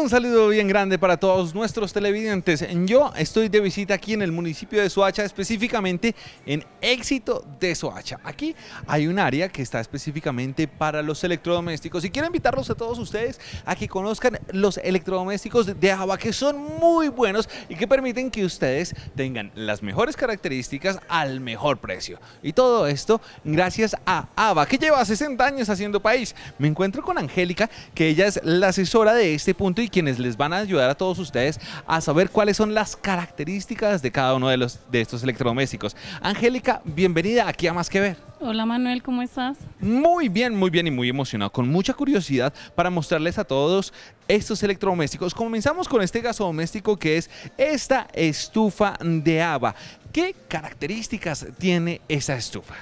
Un saludo bien grande para todos nuestros televidentes. Yo estoy de visita aquí en el municipio de Soacha, específicamente en Éxito de Soacha. Aquí hay un área que está específicamente para los electrodomésticos y quiero invitarlos a todos ustedes a que conozcan los electrodomésticos de Aba que son muy buenos y que permiten que ustedes tengan las mejores características al mejor precio. Y todo esto gracias a Ava que lleva 60 años haciendo país. Me encuentro con Angélica, que ella es la asesora de este punto y quienes les van a ayudar a todos ustedes a saber cuáles son las características de cada uno de, los, de estos electrodomésticos. Angélica, bienvenida aquí a Más que Ver. Hola Manuel, ¿cómo estás? Muy bien, muy bien y muy emocionado, con mucha curiosidad para mostrarles a todos estos electrodomésticos. Comenzamos con este gasodoméstico que es esta estufa de ABA. ¿Qué características tiene esa estufa?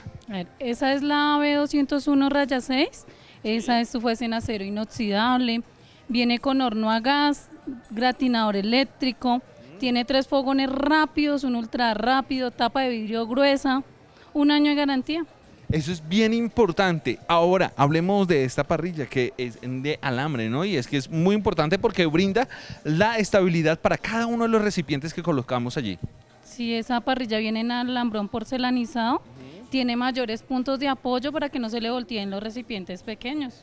esa es la B201 raya 6. Esa estufa es en acero inoxidable, viene con horno a gas, gratinador eléctrico, tiene tres fogones rápidos, un ultra rápido, tapa de vidrio gruesa, un año de garantía. Eso es bien importante. Ahora, hablemos de esta parrilla que es de alambre, ¿no? Y es que es muy importante porque brinda la estabilidad para cada uno de los recipientes que colocamos allí. Si esa parrilla viene en alambrón porcelanizado, tiene mayores puntos de apoyo para que no se le volteen los recipientes pequeños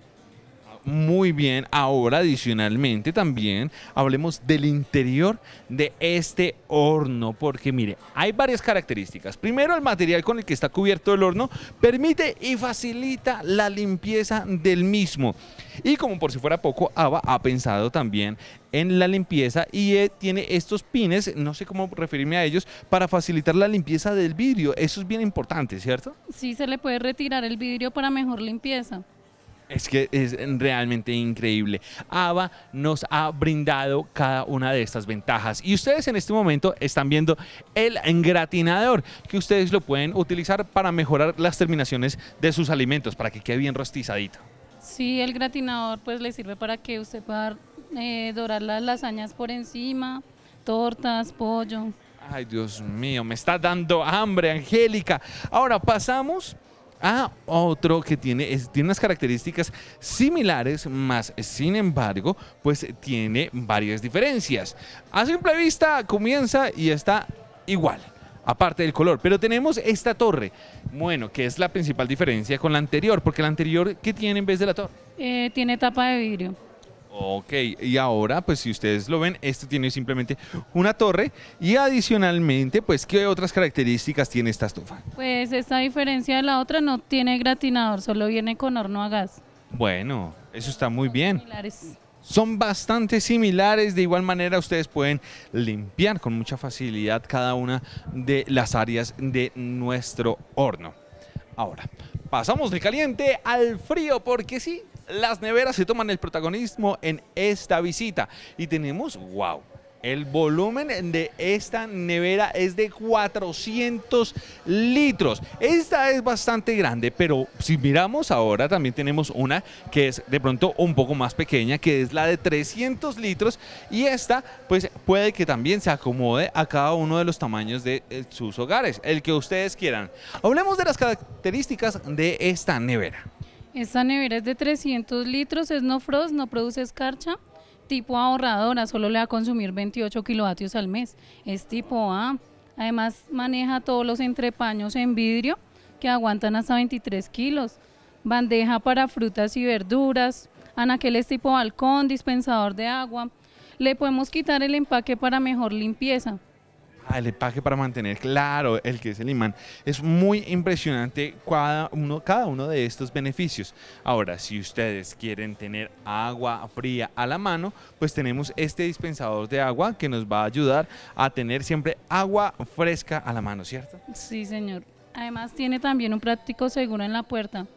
muy bien. Ahora, adicionalmente, también hablemos del interior de este horno, porque mire, hay varias características. Primero, el material con el que está cubierto el horno permite y facilita la limpieza del mismo. Y como por si fuera poco, Ava ha pensado también en la limpieza y eh, tiene estos pines, no sé cómo referirme a ellos, para facilitar la limpieza del vidrio. Eso es bien importante, ¿cierto? Sí, se le puede retirar el vidrio para mejor limpieza. Es que es realmente increíble. Ava nos ha brindado cada una de estas ventajas. Y ustedes en este momento están viendo el engratinador, que ustedes lo pueden utilizar para mejorar las terminaciones de sus alimentos, para que quede bien rostizadito. Sí, el gratinador pues le sirve para que usted pueda eh, dorar las lasañas por encima, tortas, pollo. Ay, Dios mío, me está dando hambre, Angélica. Ahora pasamos a otro que tiene, tiene unas características similares, más sin embargo, pues tiene varias diferencias. A simple vista comienza y está igual aparte del color. Pero tenemos esta torre, bueno, que es la principal diferencia con la anterior, porque la anterior, ¿qué tiene en vez de la torre? Eh, tiene tapa de vidrio. Ok, y ahora, pues si ustedes lo ven, este tiene simplemente una torre y adicionalmente, pues, ¿qué otras características tiene esta estufa? Pues esta diferencia de la otra no tiene gratinador, solo viene con horno a gas. Bueno, eso está muy bien. Similares son bastante similares. De igual manera, ustedes pueden limpiar con mucha facilidad cada una de las áreas de nuestro horno. Ahora, pasamos de caliente al frío, porque sí, las neveras se toman el protagonismo en esta visita. Y tenemos, wow, el volumen de esta nevera es de 400 litros. Esta es bastante grande, pero si miramos ahora también tenemos una que es de pronto un poco más pequeña, que es la de 300 litros. Y esta pues puede que también se acomode a cada uno de los tamaños de eh, sus hogares, el que ustedes quieran. Hablemos de las características de esta nevera. Esta nevera es de 300 litros, es no frost, no produce escarcha, tipo ahorradora, solo le va a consumir 28 kilovatios al mes. Es tipo A. Además maneja todos los entrepaños en vidrio que aguantan hasta 23 kilos. Bandeja para frutas y verduras, anaqueles tipo balcón, dispensador de agua. Le podemos quitar el empaque para mejor limpieza. Ah, el empaque para mantener claro el que es el imán. Es muy impresionante cada uno, cada uno de estos beneficios. Ahora, si ustedes quieren tener agua fría a la mano, pues tenemos este dispensador de agua que nos va a ayudar a tener siempre agua fresca a la mano, ¿cierto? Sí, señor. Además tiene también un práctico seguro en la puerta.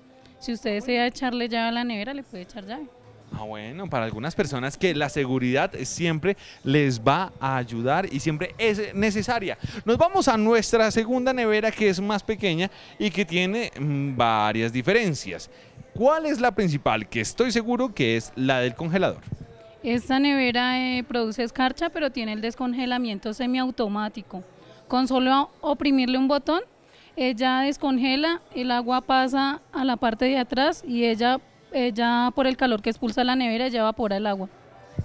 Si usted desea echarle llave a la nevera, le puede echar llave. Ah, bueno, para algunas personas que la seguridad siempre les va a ayudar y siempre es necesaria. Nos vamos a nuestra segunda nevera que es más pequeña y que tiene mm, varias diferencias. ¿Cuál es la principal? Que estoy seguro que es la del congelador. Esta nevera eh, produce escarcha pero tiene el descongelamiento semiautomático. Con solo oprimirle un botón, ella descongela, el agua pasa a la parte de atrás y ella ella por el calor que expulsa la nevera, ya evapora el agua.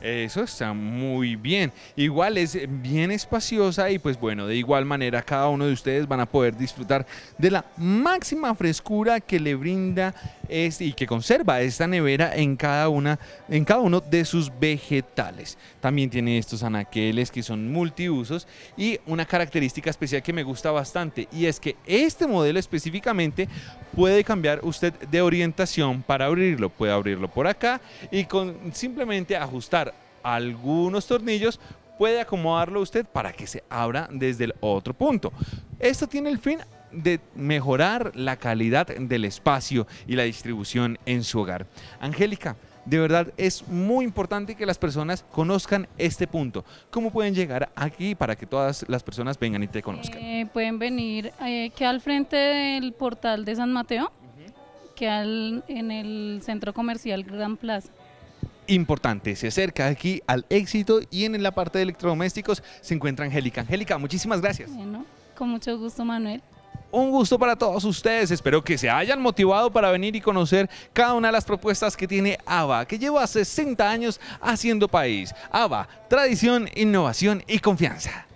Eso está muy bien. Igual es bien espaciosa y pues bueno, de igual manera cada uno de ustedes van a poder disfrutar de la máxima frescura que le brinda es, y que conserva esta nevera en cada, una, en cada uno de sus vegetales. También tiene estos anaqueles que son multiusos y una característica especial que me gusta bastante y es que este modelo específicamente puede cambiar usted de orientación para abrirlo. Puede abrirlo por acá y con simplemente ajustar algunos tornillos puede acomodarlo usted para que se abra desde el otro punto. Esto tiene el fin de mejorar la calidad del espacio y la distribución en su hogar. Angélica, de verdad es muy importante que las personas conozcan este punto. ¿Cómo pueden llegar aquí para que todas las personas vengan y te conozcan? Eh, pueden venir eh, que al frente del portal de San Mateo, que al, en el centro comercial Gran Plaza importante. Se acerca aquí al éxito y en la parte de electrodomésticos se encuentra Angélica. Angélica, muchísimas gracias. Bueno, con mucho gusto, Manuel un gusto para todos ustedes. Espero que se hayan motivado para venir y conocer cada una de las propuestas que tiene ABA, que lleva 60 años haciendo país. ABA, tradición, innovación y confianza.